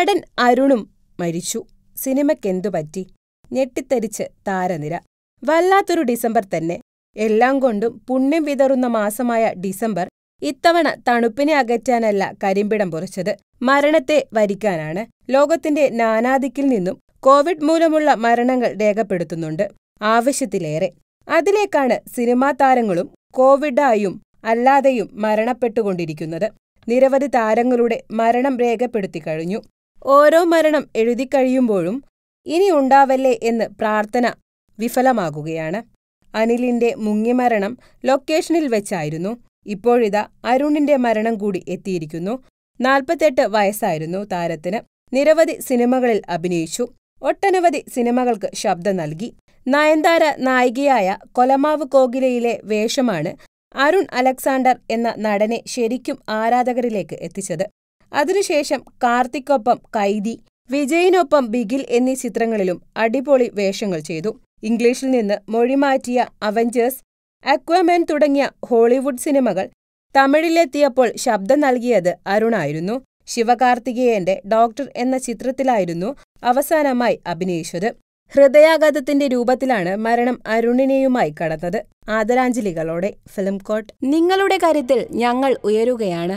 നടൻ അരുണും മരിച്ചു സിനിമയ്ക്കെന്തു പറ്റി ഞെട്ടിത്തരിച്ച് താരനിര വല്ലാത്തൊരു ഡിസംബർ തന്നെ എല്ലാം കൊണ്ടും പുണ്യം വിതറുന്ന മാസമായ ഡിസംബർ ഇത്തവണ തണുപ്പിനെ അകറ്റാനല്ല കരിമ്പിടം പുറച്ചത് മരണത്തെ വരിക്കാനാണ് ലോകത്തിന്റെ നാനാദിക്കിൽ നിന്നും കോവിഡ് മൂലമുള്ള മരണങ്ങൾ രേഖപ്പെടുത്തുന്നുണ്ട് ആവശ്യത്തിലേറെ അതിലേക്കാണ് സിനിമാ താരങ്ങളും കോവിഡായും അല്ലാതെയും മരണപ്പെട്ടുകൊണ്ടിരിക്കുന്നത് നിരവധി താരങ്ങളുടെ മരണം രേഖപ്പെടുത്തി കഴിഞ്ഞു ഓരോ മരണം എഴുതിക്കഴിയുമ്പോഴും ഇനി ഉണ്ടാവല്ലേ എന്ന് പ്രാർത്ഥന വിഫലമാകുകയാണ് അനിലിന്റെ മുങ്ങിമരണം ലൊക്കേഷനിൽ വെച്ചായിരുന്നു ഇപ്പോഴിതാ അരുണിന്റെ മരണം കൂടി എത്തിയിരിക്കുന്നു നാൽപ്പത്തെട്ട് വയസ്സായിരുന്നു താരത്തിന് നിരവധി സിനിമകളിൽ അഭിനയിച്ചു ഒട്ടനവധി സിനിമകൾക്ക് ശബ്ദം നൽകി നയൻതാര നായികയായ കൊലമാവ് കോകിലയിലെ വേഷമാണ് അരുൺ അലക്സാണ്ടർ എന്ന നടനെ ശരിക്കും ആരാധകരിലേക്ക് എത്തിച്ചത് അതിനുശേഷം കാർത്തിക്കൊപ്പം കൈദി വിജയിനൊപ്പം ബിഗിൽ എന്നീ ചിത്രങ്ങളിലും അടിപൊളി വേഷങ്ങൾ ചെയ്തു ഇംഗ്ലീഷിൽ നിന്ന് മൊഴിമാറ്റിയ അവഞ്ചേഴ്സ് അക്വമെൻ തുടങ്ങിയ ഹോളിവുഡ് സിനിമകൾ തമിഴിലെത്തിയപ്പോൾ ശബ്ദം നൽകിയത് അരുണായിരുന്നു ശിവകാർത്തികേയന്റെ ഡോക്ടർ എന്ന ചിത്രത്തിലായിരുന്നു അവസാനമായി അഭിനയിച്ചത് ഹൃദയാഘാതത്തിന്റെ രൂപത്തിലാണ് മരണം അരുണിനെയുമായി കടന്നത് ആദരാഞ്ജലികളോടെ ഫിലിം കോട്ട് നിങ്ങളുടെ കാര്യത്തിൽ ഞങ്ങൾ ഉയരുകയാണ്